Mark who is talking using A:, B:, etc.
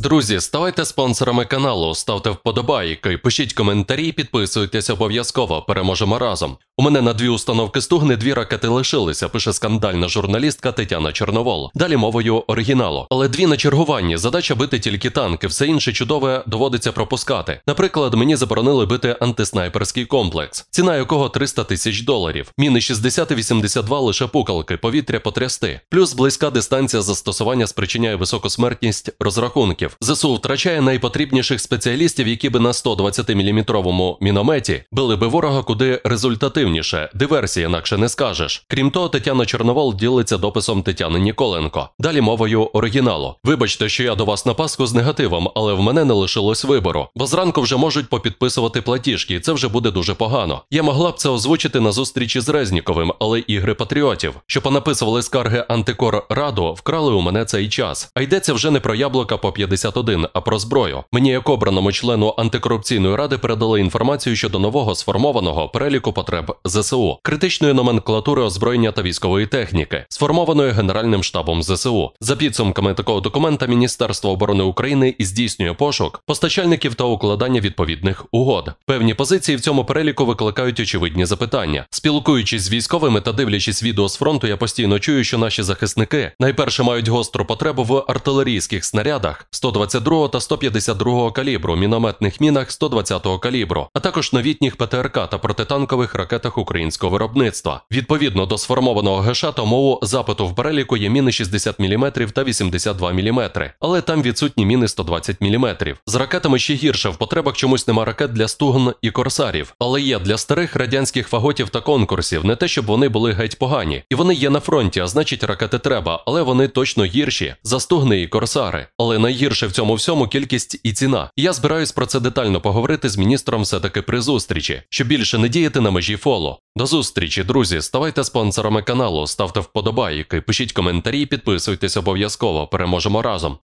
A: Друзі, ставайте спонсорами каналу, ставте вподобайки, пишіть коментарі, підписуйтесь обов'язково. Переможемо разом. У мене на дві установки стугни дві ракети лишилися. Пише скандальна журналістка Тетяна Чорновол. Далі мовою оригіналу. Але дві на чергуванні. Задача бити тільки танки, все інше чудове доводиться пропускати. Наприклад, мені заборонили бити антиснайперський комплекс, ціна якого 300 тисяч доларів. Міни 60 і 82 лише пукалки, повітря потрясти. Плюс близька дистанція застосування спричиняє високу смертність розрахунків років ЗСУ втрачає найпотрібніших спеціалістів, які би на 120-мм мінометі били би ворога куди результативніше, диверсії інакше не скажеш. Крім того, Тетяна Чорновол ділиться дописом Тетяни Ніколенко. Далі мовою оригіналу. Вибачте, що я до вас на Пасху з негативом, але в мене не лишилось вибору. Бо зранку вже можуть попідписувати платіжки, і це вже буде дуже погано. Я могла б це озвучити на зустрічі з Резніковим, але ігри патріотів, що понаписували скарги антикор раду, вкрали у мене цей час. А йдеться вже не про яблука по 50 61, а про зброю. Мені, як обраному члену антикорупційної ради, передали інформацію щодо нового сформованого переліку потреб ЗСУ, критичної номенклатури озброєння та військової техніки, сформованої Генеральним штабом ЗСУ. За підсумками такого документа Міністерство оборони України і здійснює пошук постачальників та укладання відповідних угод. Певні позиції в цьому переліку викликають очевидні запитання. Спілкуючись з військовими та дивлячись відео з фронту, я постійно чую, що наші захисники найперше мають гостру потребу в артилерійських снарядах. 122 та 152 калібру, мінометних мінах 120-го калібру, а також новітніх ПТРК та протитанкових ракетах українського виробництва. Відповідно до сформованого ГШ тому запиту в переліку є міни 60 мм та 82 мм, але там відсутні міни 120 мм. З ракетами ще гірше в потребах чомусь нема ракет для стугн і корсарів, але є для старих радянських фаготів та конкурсів, не те, щоб вони були геть погані, і вони є на фронті, а значить ракети треба, але вони точно гірші за стугни і корсари. Але найгірше. Лише в цьому всьому кількість і ціна. я збираюсь про це детально поговорити з міністром все-таки при зустрічі, щоб більше не діяти на межі фоло. До зустрічі, друзі. Ставайте спонсорами каналу, ставте вподобайки, пишіть коментарі, підписуйтесь обов'язково. Переможемо разом.